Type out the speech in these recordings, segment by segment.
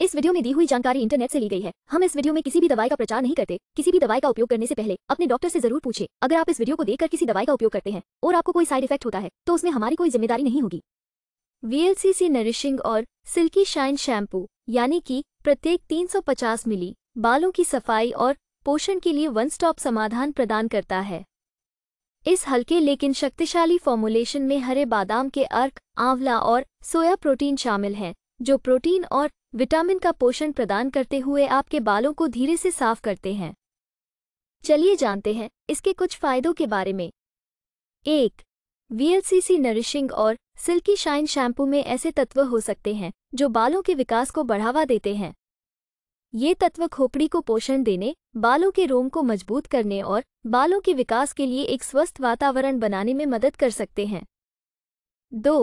इस वीडियो में दी हुई जानकारी इंटरनेट से ली गई है हम इस वीडियो में किसी भी दवाई का प्रचार नहीं करते किसी भी दवाई का उपयोग करने से पहले अपने डॉक्टर से जरूर पूछे अगर आप इस वीडियो को देखकर किसी दवाई का उपयोग करते हैं और आपको कोई साइड इफेक्ट होता है तो उसमें हमारी कोई जिम्मेदारी नहीं होगी वी नरिशिंग और सिल्की शाइन शैम्पू यानी की प्रत्येक तीन मिली बालों की सफाई और पोषण के लिए वन स्टॉप समाधान प्रदान करता है इस हल्के लेकिन शक्तिशाली फॉर्मुलेशन में हरे बादाम के अर्क आंवला और सोया प्रोटीन शामिल हैं जो प्रोटीन और विटामिन का पोषण प्रदान करते हुए आपके बालों को धीरे से साफ करते हैं चलिए जानते हैं इसके कुछ फायदों के बारे में एक वीएलसीसी नरिशिंग और सिल्की शाइन शैम्पू में ऐसे तत्व हो सकते हैं जो बालों के विकास को बढ़ावा देते हैं ये तत्व खोपड़ी को पोषण देने बालों के रोम को मजबूत करने और बालों के विकास के लिए एक स्वस्थ वातावरण बनाने में मदद कर सकते हैं दो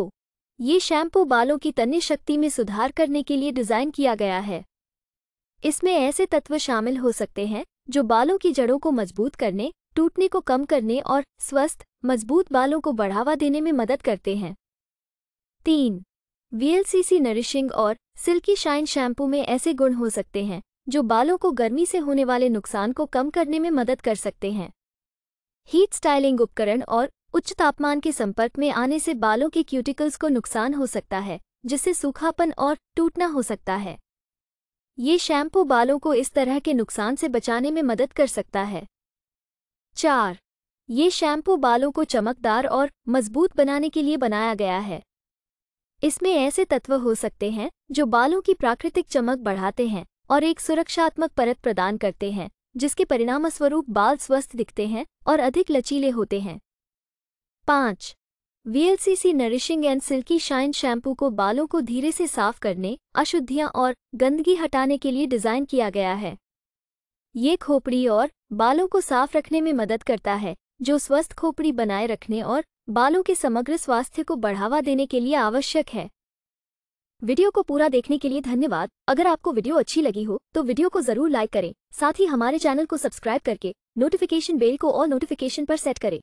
ये शैम्पू बालों की तन्य शक्ति में सुधार करने के लिए डिज़ाइन किया गया है इसमें ऐसे तत्व शामिल हो सकते हैं जो बालों की जड़ों को मजबूत करने टूटने को कम करने और स्वस्थ मजबूत बालों को बढ़ावा देने में मदद करते हैं तीन वीएलसीसी नरिशिंग और सिल्की शाइन शैम्पू में ऐसे गुण हो सकते हैं जो बालों को गर्मी से होने वाले नुकसान को कम करने में मदद कर सकते हैं हीट स्टाइलिंग उपकरण और उच्च तापमान के संपर्क में आने से बालों के क्यूटिकल्स को नुकसान हो सकता है जिससे सूखापन और टूटना हो सकता है ये शैम्पू बालों को इस तरह के नुकसान से बचाने में मदद कर सकता है चार ये शैम्पू बालों को चमकदार और मजबूत बनाने के लिए बनाया गया है इसमें ऐसे तत्व हो सकते हैं जो बालों की प्राकृतिक चमक बढ़ाते हैं और एक सुरक्षात्मक परत प्रदान करते हैं जिसके परिणामस्वरूप बाल स्वस्थ दिखते हैं और अधिक लचीले होते हैं पाँच VLCC nourishing and silky shine shampoo को बालों को धीरे से साफ करने अशुद्धियां और गंदगी हटाने के लिए डिज़ाइन किया गया है ये खोपड़ी और बालों को साफ रखने में मदद करता है जो स्वस्थ खोपड़ी बनाए रखने और बालों के समग्र स्वास्थ्य को बढ़ावा देने के लिए आवश्यक है वीडियो को पूरा देखने के लिए धन्यवाद अगर आपको वीडियो अच्छी लगी हो तो वीडियो को जरूर लाइक करें साथ ही हमारे चैनल को सब्सक्राइब करके नोटिफिकेशन बेल को और नोटिफिकेशन पर सेट करें